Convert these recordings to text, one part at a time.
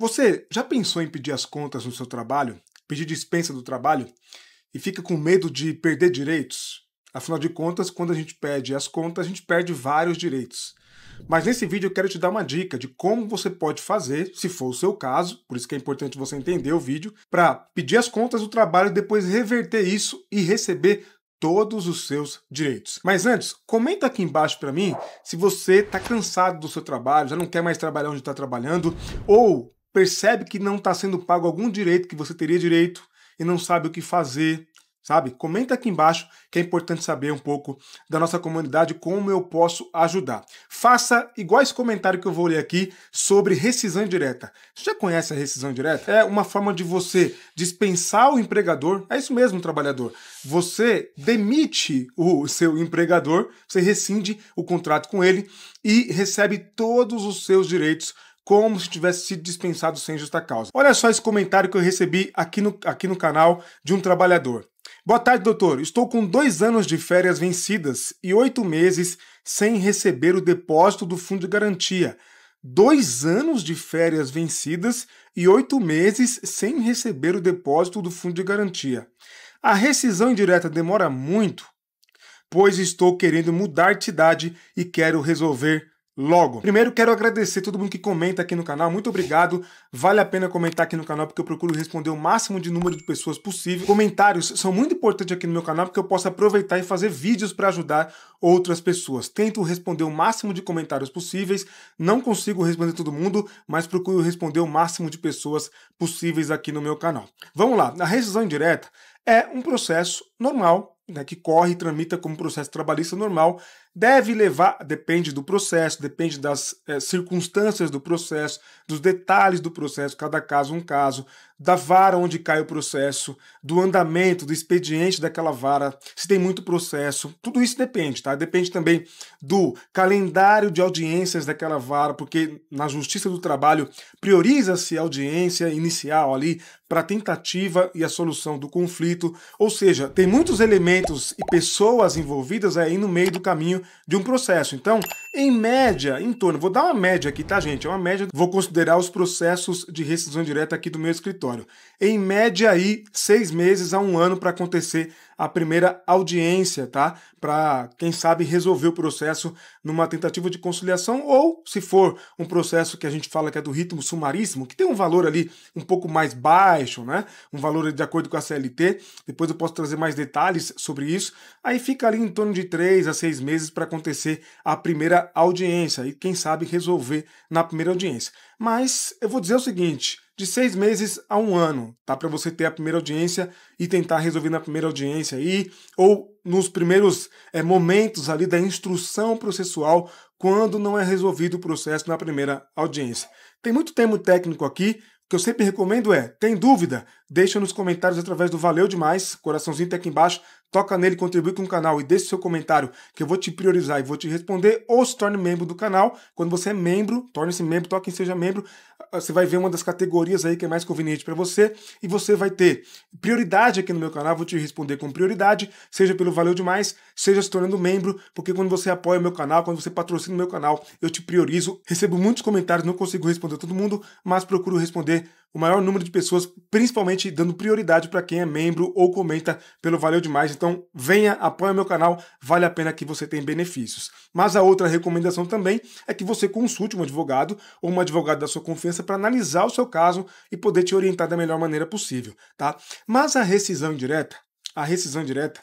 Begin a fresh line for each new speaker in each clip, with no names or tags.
Você já pensou em pedir as contas no seu trabalho, pedir dispensa do trabalho e fica com medo de perder direitos? Afinal de contas, quando a gente pede as contas, a gente perde vários direitos. Mas nesse vídeo eu quero te dar uma dica de como você pode fazer, se for o seu caso, por isso que é importante você entender o vídeo, para pedir as contas do trabalho, depois reverter isso e receber todos os seus direitos. Mas antes, comenta aqui embaixo para mim se você está cansado do seu trabalho, já não quer mais trabalhar onde está trabalhando, ou percebe que não está sendo pago algum direito que você teria direito e não sabe o que fazer, sabe? Comenta aqui embaixo que é importante saber um pouco da nossa comunidade, como eu posso ajudar. Faça igual esse comentário que eu vou ler aqui sobre rescisão direta. Você já conhece a rescisão direta? É uma forma de você dispensar o empregador, é isso mesmo, trabalhador. Você demite o seu empregador, você rescinde o contrato com ele e recebe todos os seus direitos como se tivesse sido dispensado sem justa causa. Olha só esse comentário que eu recebi aqui no, aqui no canal de um trabalhador. Boa tarde, doutor. Estou com dois anos de férias vencidas e oito meses sem receber o depósito do fundo de garantia. Dois anos de férias vencidas e oito meses sem receber o depósito do fundo de garantia. A rescisão indireta demora muito, pois estou querendo mudar de idade e quero resolver logo. Primeiro, quero agradecer todo mundo que comenta aqui no canal. Muito obrigado. Vale a pena comentar aqui no canal porque eu procuro responder o máximo de número de pessoas possível. Comentários são muito importantes aqui no meu canal porque eu posso aproveitar e fazer vídeos para ajudar outras pessoas. Tento responder o máximo de comentários possíveis. Não consigo responder todo mundo, mas procuro responder o máximo de pessoas possíveis aqui no meu canal. Vamos lá. A rescisão indireta é um processo normal, né, que corre e tramita como processo trabalhista normal, deve levar, depende do processo, depende das é, circunstâncias do processo, dos detalhes do processo, cada caso um caso, da vara onde cai o processo, do andamento, do expediente daquela vara, se tem muito processo. Tudo isso depende, tá? Depende também do calendário de audiências daquela vara, porque na Justiça do Trabalho prioriza-se a audiência inicial ali para a tentativa e a solução do conflito, ou seja, tem muitos elementos e pessoas envolvidas aí no meio do caminho de um processo. Então, em média, em torno, vou dar uma média aqui, tá, gente? É uma média, vou considerar os processos de rescisão direta aqui do meu escritório. Em média, aí, seis meses a um ano para acontecer a primeira audiência, tá? Para, quem sabe, resolver o processo numa tentativa de conciliação ou, se for um processo que a gente fala que é do ritmo sumaríssimo, que tem um valor ali um pouco mais baixo, né? Um valor de acordo com a CLT. Depois eu posso trazer mais detalhes sobre isso. Aí fica ali em torno de três a seis meses para acontecer a primeira audiência e, quem sabe, resolver na primeira audiência. Mas eu vou dizer o seguinte de seis meses a um ano, tá? Para você ter a primeira audiência e tentar resolver na primeira audiência aí, ou nos primeiros é, momentos ali da instrução processual, quando não é resolvido o processo na primeira audiência. Tem muito termo técnico aqui, o que eu sempre recomendo é, tem dúvida? Deixa nos comentários através do Valeu Demais, coraçãozinho tá aqui embaixo, toca nele, contribui com o canal e deixe seu comentário que eu vou te priorizar e vou te responder, ou se torne membro do canal. Quando você é membro, torne-se membro, toque em seja membro, ah, você vai ver uma das categorias aí que é mais conveniente para você e você vai ter prioridade aqui no meu canal, vou te responder com prioridade, seja pelo valeu demais, seja se tornando membro, porque quando você apoia o meu canal, quando você patrocina o meu canal, eu te priorizo. Recebo muitos comentários, não consigo responder todo mundo, mas procuro responder o maior número de pessoas, principalmente dando prioridade para quem é membro ou comenta pelo Valeu Demais. Então, venha, apoie meu canal, vale a pena que você tem benefícios. Mas a outra recomendação também é que você consulte um advogado ou uma advogada da sua confiança para analisar o seu caso e poder te orientar da melhor maneira possível, tá? Mas a rescisão indireta, a rescisão direta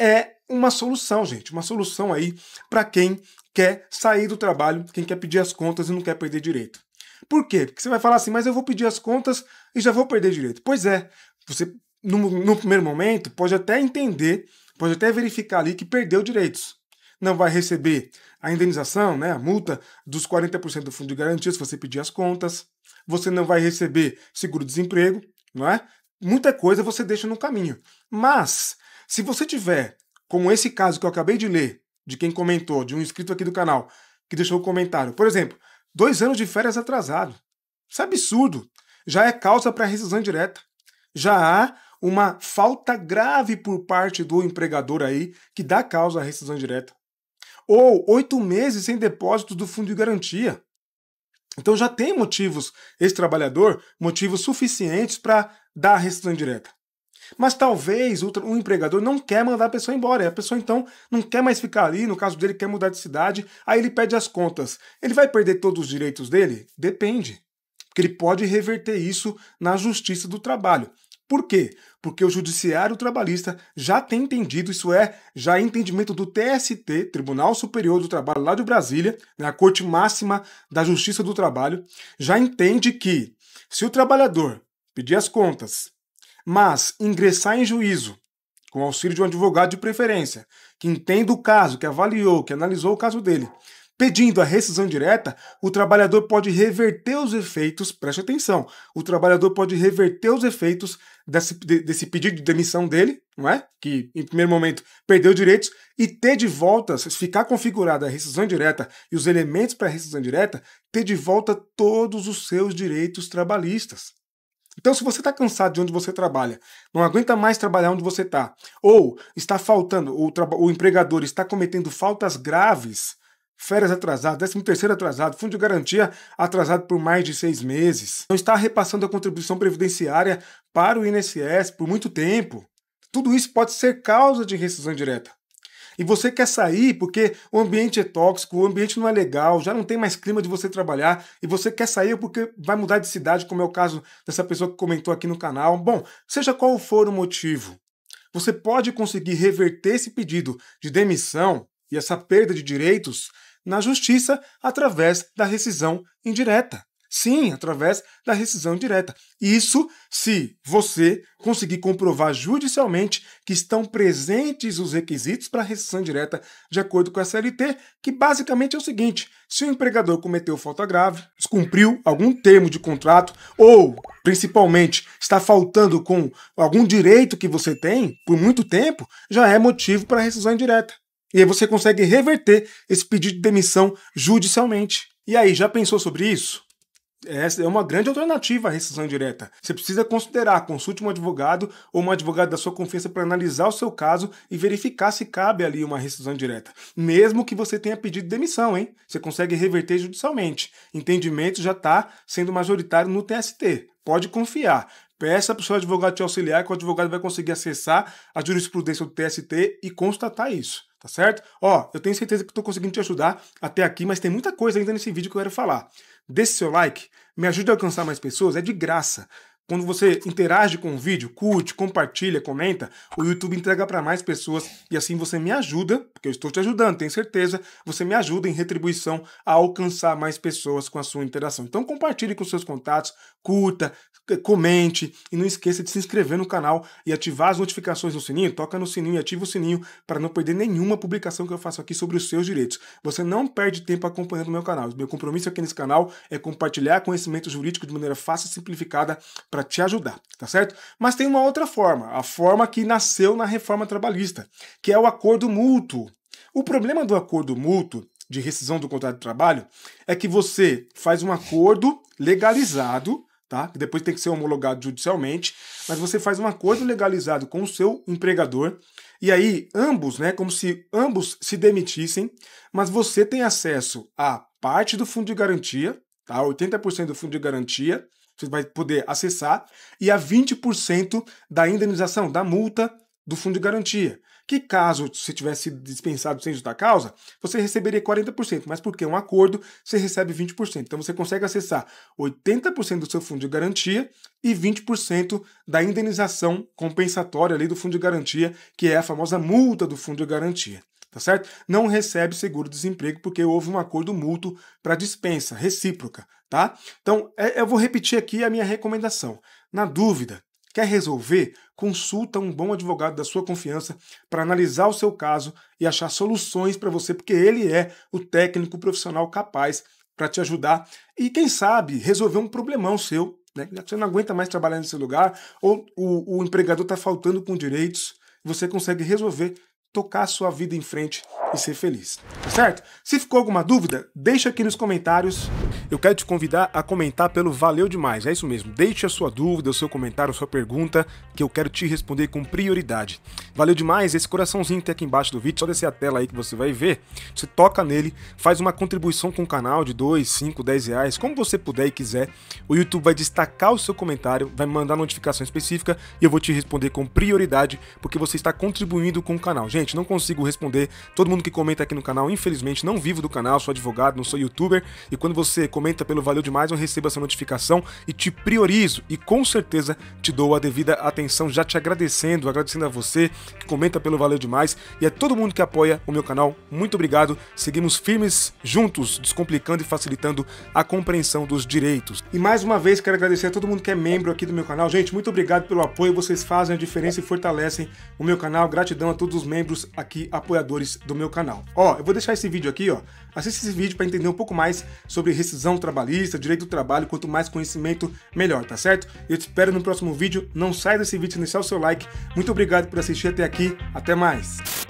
é uma solução, gente, uma solução aí para quem quer sair do trabalho, quem quer pedir as contas e não quer perder direito. Por quê? Porque você vai falar assim, mas eu vou pedir as contas e já vou perder direito. Pois é, você no, no primeiro momento pode até entender, pode até verificar ali que perdeu direitos. Não vai receber a indenização, né, a multa dos 40% do fundo de garantia se você pedir as contas. Você não vai receber seguro-desemprego, não é? Muita coisa você deixa no caminho. Mas, se você tiver, como esse caso que eu acabei de ler, de quem comentou, de um inscrito aqui do canal, que deixou o um comentário. Por exemplo, Dois anos de férias atrasado. Isso é absurdo. Já é causa para rescisão direta. Já há uma falta grave por parte do empregador aí que dá causa à rescisão direta. Ou oito meses sem depósito do fundo de garantia. Então já tem motivos, esse trabalhador, motivos suficientes para dar a rescisão direta. Mas talvez o, empregador não quer mandar a pessoa embora. E a pessoa, então, não quer mais ficar ali. No caso dele, quer mudar de cidade. Aí ele pede as contas. Ele vai perder todos os direitos dele? Depende. Porque ele pode reverter isso na justiça do trabalho. Por quê? Porque o judiciário trabalhista já tem entendido, isso é, já é entendimento do TST, Tribunal Superior do Trabalho lá de Brasília, na né, Corte Máxima da Justiça do Trabalho, já entende que se o trabalhador pedir as contas, mas ingressar em juízo, com auxílio de um advogado de preferência, que entenda o caso, que avaliou, que analisou o caso dele, Pedindo a rescisão direta, o trabalhador pode reverter os efeitos, preste atenção, o trabalhador pode reverter os efeitos desse, desse pedido de demissão dele, não é? Que, em primeiro momento, perdeu direitos, e ter de volta, se ficar configurada a rescisão direta e os elementos para a rescisão direta, ter de volta todos os seus direitos trabalhistas. Então, se você está cansado de onde você trabalha, não aguenta mais trabalhar onde você está, ou está faltando, ou o empregador está cometendo faltas graves, férias atrasadas, 13 terceiro atrasado, fundo de garantia atrasado por mais de seis meses, não está repassando a contribuição previdenciária para o INSS por muito tempo, tudo isso pode ser causa de rescisão direta. E você quer sair porque o ambiente é tóxico, o ambiente não é legal, já não tem mais clima de você trabalhar, e você quer sair porque vai mudar de cidade, como é o caso dessa pessoa que comentou aqui no canal. Bom, seja qual for o motivo, você pode conseguir reverter esse pedido de demissão e essa perda de direitos na justiça através da rescisão indireta. Sim, através da rescisão direta. Isso se você conseguir comprovar judicialmente que estão presentes os requisitos para rescisão direta de acordo com a CLT, que basicamente é o seguinte: se o empregador cometeu falta grave, descumpriu algum termo de contrato ou, principalmente, está faltando com algum direito que você tem por muito tempo, já é motivo para rescisão indireta. E aí você consegue reverter esse pedido de demissão judicialmente. E aí, já pensou sobre isso? Essa é, é uma grande alternativa à rescisão direta. Você precisa considerar, consulte um advogado ou uma advogada da sua confiança para analisar o seu caso e verificar se cabe ali uma rescisão direta. Mesmo que você tenha pedido demissão, hein? Você consegue reverter judicialmente. Entendimento já está sendo majoritário no TST. Pode confiar. Peça para o seu advogado te auxiliar, que o advogado vai conseguir acessar a jurisprudência do TST e constatar isso tá certo? Ó, eu tenho certeza que estou conseguindo te ajudar até aqui, mas tem muita coisa ainda nesse vídeo que eu quero falar. Deixe seu like, me ajude a alcançar mais pessoas, é de graça. Quando você interage com o vídeo, curte, compartilha, comenta, o YouTube entrega para mais pessoas e assim você me ajuda porque eu estou te ajudando, tenho certeza. Você me ajuda em retribuição a alcançar mais pessoas com a sua interação. Então compartilhe com seus contatos, curta, comente e não esqueça de se inscrever no canal e ativar as notificações no sininho. Toca no sininho e ativa o sininho para não perder nenhuma publicação que eu faço aqui sobre os seus direitos. Você não perde tempo acompanhando o meu canal. meu compromisso aqui nesse canal é compartilhar conhecimento jurídico de maneira fácil e simplificada para te ajudar, tá certo? Mas tem uma outra forma, a forma que nasceu na reforma trabalhista, que é o acordo mútuo. O problema do acordo mútuo de rescisão do contrato de trabalho é que você faz um acordo legalizado, tá? Que depois tem que ser homologado judicialmente, mas você faz um acordo legalizado com o seu empregador e aí ambos, né, como se ambos se demitissem, mas você tem acesso a parte do fundo de garantia, tá? 80% do fundo de garantia, você vai poder acessar e a 20% da indenização da multa do fundo de garantia que caso se tivesse dispensado sem justa causa, você receberia 40%, mas porque é um acordo, você recebe 20%. Então você consegue acessar 80% do seu fundo de garantia e 20% da indenização compensatória ali do fundo de garantia, que é a famosa multa do fundo de garantia tá certo? Não recebe seguro-desemprego porque houve um acordo mútuo para dispensa recíproca, tá? Então, é, eu vou repetir aqui a minha recomendação. Na dúvida, Quer resolver? Consulta um bom advogado da sua confiança para analisar o seu caso e achar soluções para você, porque ele é o técnico profissional capaz para te ajudar e, quem sabe, resolver um problemão seu, né? Você não aguenta mais trabalhar nesse lugar ou o, o empregador está faltando com direitos. Você consegue resolver tocar a sua vida em frente e ser feliz, tá certo? Se ficou alguma dúvida, deixa aqui nos comentários eu quero te convidar a comentar pelo Valeu Demais. É isso mesmo. Deixe a sua dúvida, o seu comentário, a sua pergunta, que eu quero te responder com prioridade. Valeu demais esse coraçãozinho que tem aqui embaixo do vídeo, só descer a tela aí que você vai ver. Você toca nele, faz uma contribuição com o canal de 2, 5, 10 reais, como você puder e quiser. O YouTube vai destacar o seu comentário, vai mandar notificação específica e eu vou te responder com prioridade, porque você está contribuindo com o canal. Gente, não consigo responder todo mundo que comenta aqui no canal, infelizmente não vivo do canal, sou advogado, não sou youtuber, e quando você comenta pelo Valeu Demais, eu recebo essa notificação e te priorizo e com certeza te dou a devida atenção, já te agradecendo, agradecendo a você que comenta pelo Valeu Demais e a todo mundo que apoia o meu canal. Muito obrigado, seguimos firmes juntos, descomplicando e facilitando a compreensão dos direitos. E mais uma vez quero agradecer a todo mundo que é membro aqui do meu canal. Gente, muito obrigado pelo apoio, vocês fazem a diferença e fortalecem o meu canal. Gratidão a todos os membros aqui, apoiadores do meu canal. Ó, eu vou deixar esse vídeo aqui, ó. Assista esse vídeo para entender um pouco mais sobre rescisão legislação trabalhista, direito do trabalho, quanto mais conhecimento, melhor, tá certo? Eu te espero no próximo vídeo, não saia desse vídeo sem deixar o seu like. Muito obrigado por assistir até aqui, até mais!